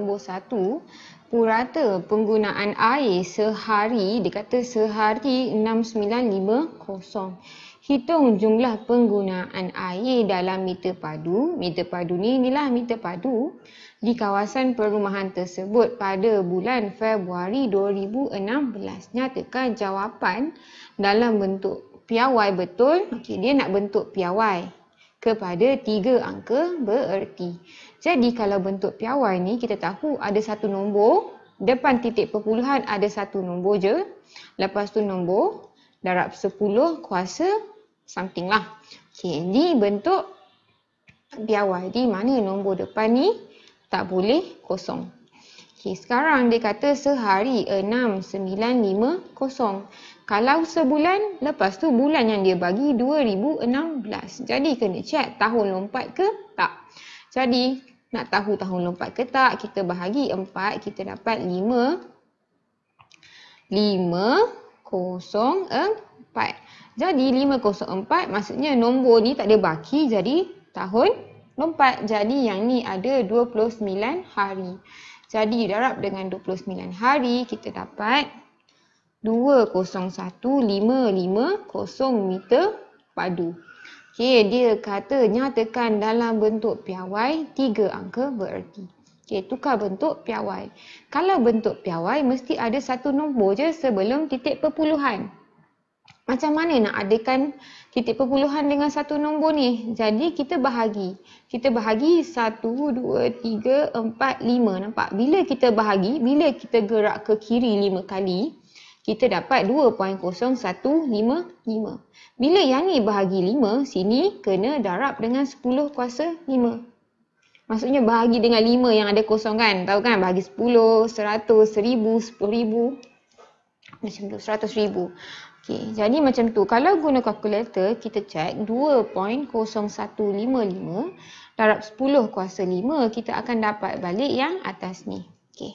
nombor satu, purata penggunaan air sehari, dia kata sehari 6950. Hitung jumlah penggunaan air dalam meter padu. Meter padu ni inilah meter padu di kawasan perumahan tersebut pada bulan Februari 2016. Nyatakan jawapan dalam bentuk piawai betul. Okey, dia nak bentuk piawai kepada tiga angka bererti. Jadi kalau bentuk piawai ni kita tahu ada satu nombor, depan titik perpuluhan ada satu nombor je. Lepas tu nombor darab sepuluh kuasa something lah. Okay, ni bentuk piawai. Di mana nombor depan ni tak boleh kosong. Okay, sekarang dia kata sehari kosong. Kalau sebulan, lepas tu bulan yang dia bagi 2016. Jadi kena check tahun lompat ke tak. Jadi nak tahu tahun lompat ke tak, kita bahagi 4, kita dapat 5. 504. Jadi 504 maksudnya nombor ni tak ada baki jadi tahun lompat. Jadi yang ni ada 29 hari. Jadi darab dengan 29 hari kita dapat 201.550 meter padu. Okey, dia kata nyatakan dalam bentuk piawai tiga angka bererti. Okey, tukar bentuk piawai. Kalau bentuk piawai, mesti ada satu nombor je sebelum titik perpuluhan. Macam mana nak adakan titik perpuluhan dengan satu nombor ni? Jadi kita bahagi. Kita bahagi 1, 2, 3, 4, 5. Nampak? Bila kita bahagi, bila kita gerak ke kiri 5 kali, kita dapat 2.0155. Bila yang ni bahagi 5, sini kena darab dengan 10 kuasa 5. Maksudnya bahagi dengan 5 yang ada kosong kan. Tahu kan bahagi 10, 100, 1000, 10,000. Macam tu, 100,000. Okay, jadi macam tu. Kalau guna kalkulator, kita cek 2.0155 darab 10 kuasa 5, kita akan dapat balik yang atas ni. Okay.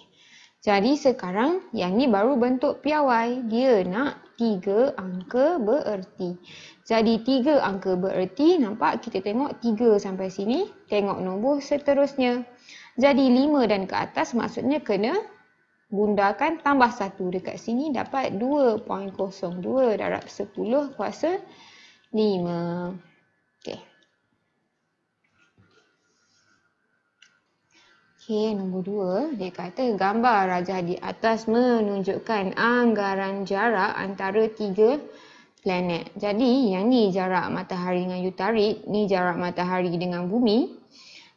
Jadi sekarang yang ni baru bentuk piawai. Dia nak tiga angka bererti. Jadi tiga angka bererti nampak kita tengok tiga sampai sini. Tengok nombor seterusnya. Jadi lima dan ke atas maksudnya kena bundarkan tambah satu dekat sini dapat 2.02 darab 10 kuasa 5. Okey, nombor dua. Dia kata gambar rajah di atas menunjukkan anggaran jarak antara tiga planet. Jadi, yang ni jarak matahari dengan utari, ni jarak matahari dengan bumi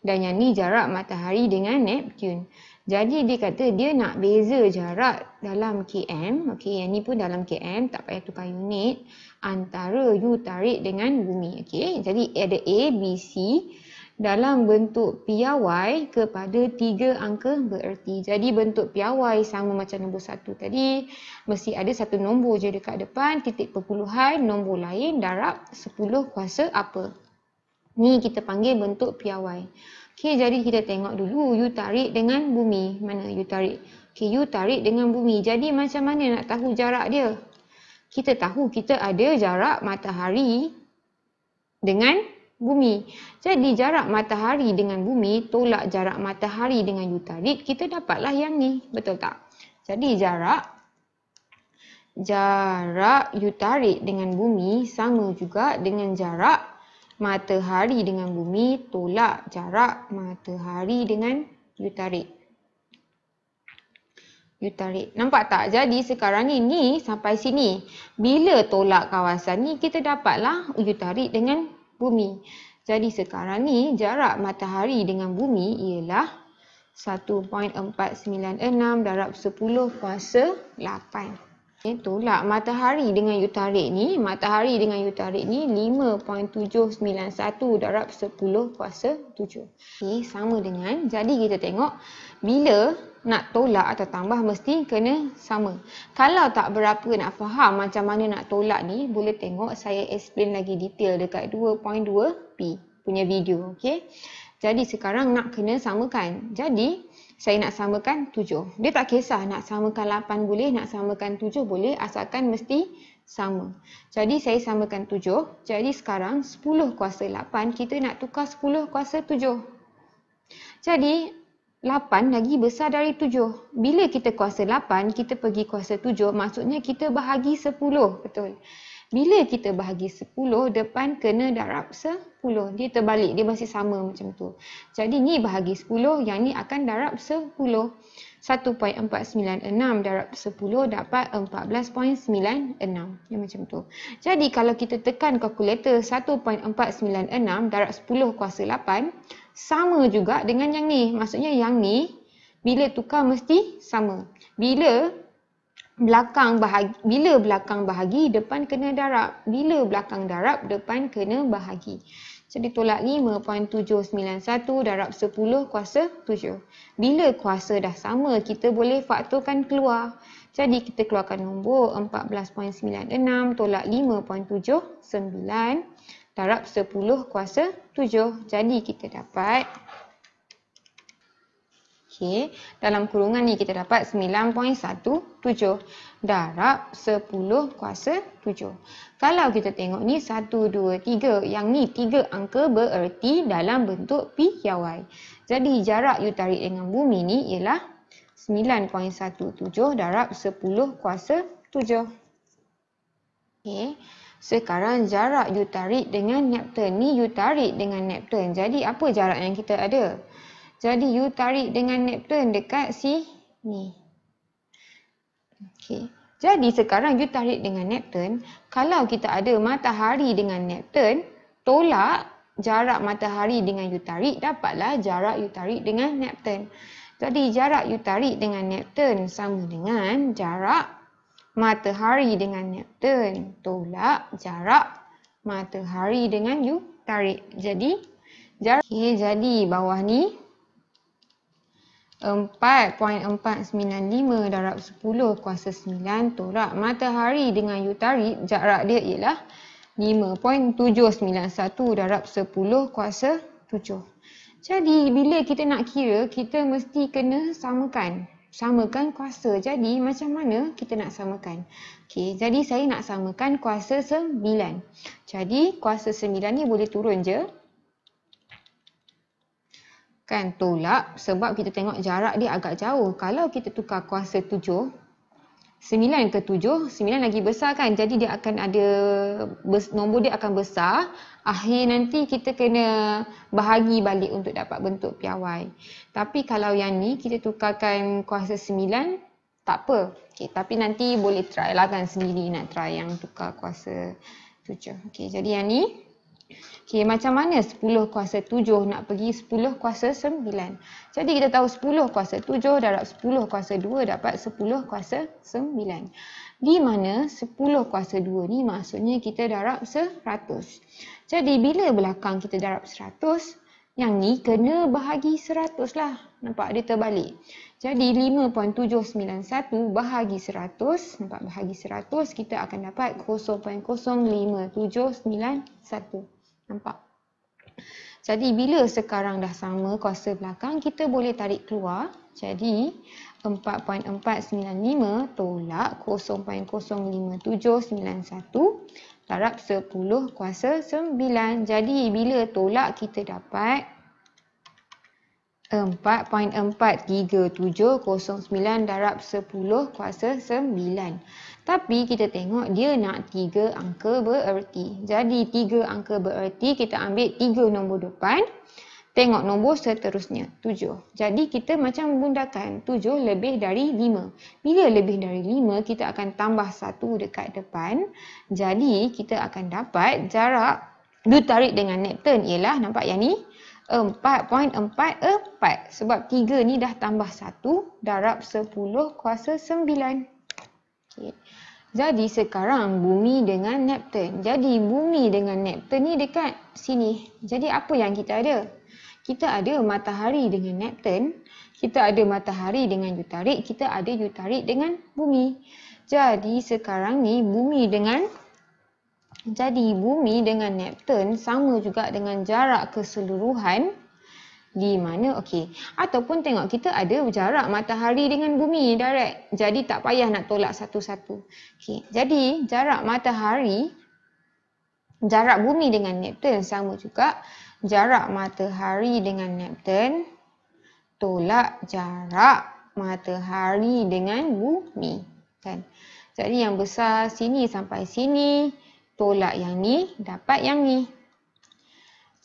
dan yang ni jarak matahari dengan Neptune. Jadi, dia kata dia nak beza jarak dalam KM, okey, yang ni pun dalam KM, tak payah tukar unit, antara utari dengan bumi, okey. Jadi, ada A, B, C, dalam bentuk piawai kepada tiga angka bererti. Jadi bentuk piawai sama macam nombor satu tadi, mesti ada satu nombor je dekat depan, titik perpuluhan, nombor lain, darab, sepuluh kuasa apa. Ni kita panggil bentuk piawai. Okey, jadi kita tengok dulu, you tarik dengan bumi. Mana you tarik? Okey, you tarik dengan bumi. Jadi macam mana nak tahu jarak dia? Kita tahu kita ada jarak matahari dengan bumi. Jadi jarak matahari dengan bumi tolak jarak matahari dengan utarit, kita dapatlah yang ni. Betul tak? Jadi jarak jarak utarit dengan bumi sama juga dengan jarak matahari dengan bumi tolak jarak matahari dengan utarit. Utarit. Nampak tak? Jadi sekarang ni, ni sampai sini. Bila tolak kawasan ni, kita dapatlah utarit dengan bumi. Jadi sekarang ni jarak matahari dengan bumi ialah 1.496 darab 10 kuasa 8. Itulah matahari dengan utarik ni, matahari dengan utarik ni 5.791 darab 10 kuasa 7. Okey, sama dengan. Jadi kita tengok bila nak tolak atau tambah mesti kena sama. Kalau tak berapa nak faham macam mana nak tolak ni, boleh tengok saya explain lagi detail dekat 2.2p punya video. Okay? Jadi sekarang nak kena samakan. Jadi saya nak samakan 7. Dia tak kisah nak samakan 8 boleh, nak samakan 7 boleh asalkan mesti sama. Jadi saya samakan 7. Jadi sekarang 10 kuasa 8, kita nak tukar 10 kuasa 7. Jadi Lapan lagi besar dari tujuh. Bila kita kuasa lapan, kita pergi kuasa tujuh. maksudnya kita bahagi sepuluh, betul. Bila kita bahagi sepuluh, depan kena darab sepuluh. Dia terbalik, dia masih sama macam tu. Jadi ni bahagi sepuluh, yang ni akan darab 10. 1.496 darab 10 dapat 14.96. Ya macam tu. Jadi kalau kita tekan kalkulator 1.496 darab 10 kuasa 8, sama juga dengan yang ni. Maksudnya yang ni bila tukar mesti sama. Bila belakang bahagi, bila belakang bahagi depan kena darab. Bila belakang darab depan kena bahagi. Jadi so, tolak 5.791 darab 10 kuasa 7. Bila kuasa dah sama kita boleh faktorkan keluar. Jadi kita keluarkan nombor 14.96 tolak 5.79 darab 10 kuasa 7. Jadi kita dapat Okay. Dalam kurungan ni kita dapat 9.17 darab 10 kuasa 7. Kalau kita tengok ni 1, 2, 3. Yang ni 3 angka bererti dalam bentuk pi yawai. Jadi jarak you tarik dengan bumi ni ialah 9.17 darab 10 kuasa 7. Okay. Sekarang jarak you tarik dengan Neptun ni you tarik dengan Neptun. Jadi apa jarak yang kita ada? Jadi you tarik dengan Neptun dekat ni. Okay. Jadi sekarang you tarik dengan Neptun, kalau kita ada matahari dengan Neptun, tolak jarak matahari dengan you tarik dapatlah jarak you tarik dengan Neptun. Jadi jarak you tarik dengan Neptun sama dengan jarak matahari dengan Neptun. Tolak jarak matahari dengan U tarik. Jadi jarak. Okay, jadi bawah ni 4.495 darab 10 kuasa 9 tolak matahari dengan U tarik. Jarak dia ialah 5.791 darab 10 kuasa 7. Jadi bila kita nak kira, kita mesti kena samakan samakan kuasa. Jadi macam mana kita nak samakan? Okay jadi saya nak samakan kuasa 9. Jadi kuasa 9 ni boleh turun je. Kan tolak sebab kita tengok jarak dia agak jauh. Kalau kita tukar kuasa 7, Sembilan ke tujuh. Sembilan lagi besar kan. Jadi dia akan ada, nombor dia akan besar. Akhir nanti kita kena bahagi balik untuk dapat bentuk piawai. Tapi kalau yang ni kita tukarkan kuasa sembilan, tak apa. Okay, tapi nanti boleh try lah kan sendiri nak try yang tukar kuasa tujuh. Okay, jadi yang ni. Okey, macam mana 10 kuasa 7 nak pergi 10 kuasa 9? Jadi kita tahu 10 kuasa 7 darab 10 kuasa 2 dapat 10 kuasa 9. Di mana 10 kuasa 2 ni maksudnya kita darab 100. Jadi bila belakang kita darab 100, yang ni kena bahagi 100 lah. Nampak dia terbalik. Jadi 5791 bahagi 100, nampak bahagi 100 kita akan dapat 0.05791. Nampak? Jadi bila sekarang dah sama kuasa belakang, kita boleh tarik keluar. Jadi 4.495 tolak 0.05791 darab 10 kuasa 9. Jadi bila tolak kita dapat 4.43709 darab 10 kuasa 9. Tapi kita tengok dia nak tiga angka bererti. Jadi tiga angka bererti kita ambil tiga nombor depan. Tengok nombor seterusnya. Tujuh. Jadi kita macam bundakan. Tujuh lebih dari lima. Bila lebih dari lima kita akan tambah satu dekat depan. Jadi kita akan dapat jarak du tarik dengan Neptun ialah nampak yang ni. 4.44 sebab 3 ni dah tambah 1 darab 10 kuasa 9 sikit. Jadi sekarang bumi dengan Neptun. Jadi bumi dengan Neptun ni dekat sini. Jadi apa yang kita ada? Kita ada matahari dengan Neptun. Kita ada matahari dengan jutarik. Kita ada jutarik dengan bumi. Jadi sekarang ni bumi dengan jadi bumi dengan Neptun sama juga dengan jarak keseluruhan di mana okey ataupun tengok kita ada jarak matahari dengan bumi direct jadi tak payah nak tolak satu-satu okey jadi jarak matahari jarak bumi dengan neptun sama juga jarak matahari dengan neptun tolak jarak matahari dengan bumi kan jadi yang besar sini sampai sini tolak yang ni dapat yang ni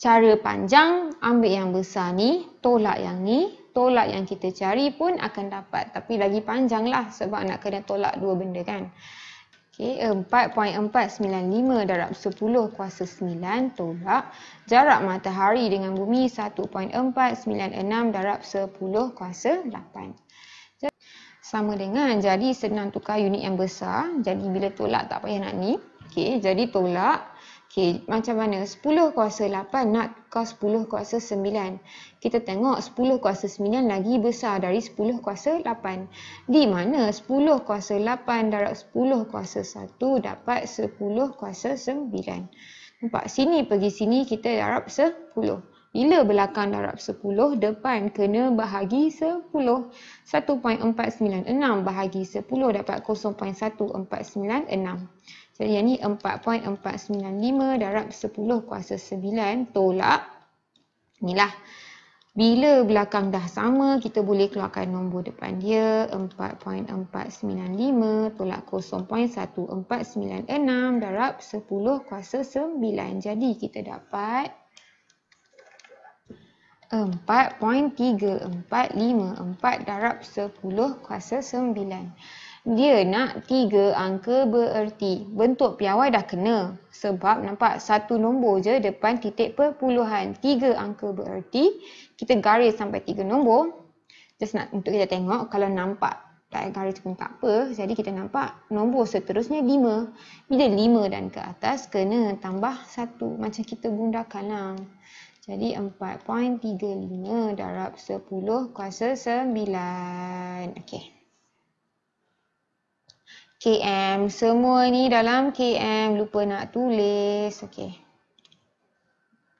cara panjang, ambil yang besar ni, tolak yang ni, tolak yang kita cari pun akan dapat. Tapi lagi panjang lah sebab nak kena tolak dua benda kan. Okay, 4.495 darab 10 kuasa 9 tolak jarak matahari dengan bumi 1.496 darab 10 kuasa 8. sama dengan jadi senang tukar unit yang besar. Jadi bila tolak tak payah nak ni. Okay, jadi tolak Okay, macam mana? 10 kuasa 8 nak kos 10 kuasa 9. Kita tengok 10 kuasa 9 lagi besar dari 10 kuasa 8. Di mana 10 kuasa 8 darab 10 kuasa 1 dapat 10 kuasa 9. Nampak sini pergi sini kita darab 10. Bila belakang darab 10, depan kena bahagi 10. 1.496 bahagi 10 dapat 0.1496. Jadi yang ni 4.495 darab 10 kuasa 9 tolak. Inilah. Bila belakang dah sama, kita boleh keluarkan nombor depan dia 4.495 tolak 0.1496 darab 10 kuasa 9. Jadi kita dapat 4.3454 darab 10 kuasa 9. Dia nak tiga angka bererti. Bentuk piawai dah kena. Sebab nampak satu nombor je depan titik perpuluhan. Tiga angka bererti. Kita garis sampai tiga nombor. Just nak untuk kita tengok kalau nampak. Tak garis pun tak apa. Jadi kita nampak nombor seterusnya lima. Bila lima dan ke atas kena tambah satu. Macam kita bundarkan lah. Jadi 4.35 darab 10 kuasa 9. Okey. KM. Semua ni dalam KM. Lupa nak tulis. Okey.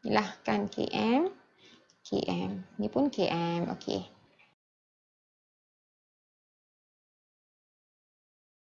Inilah kan KM. KM. Ni pun KM. Okey.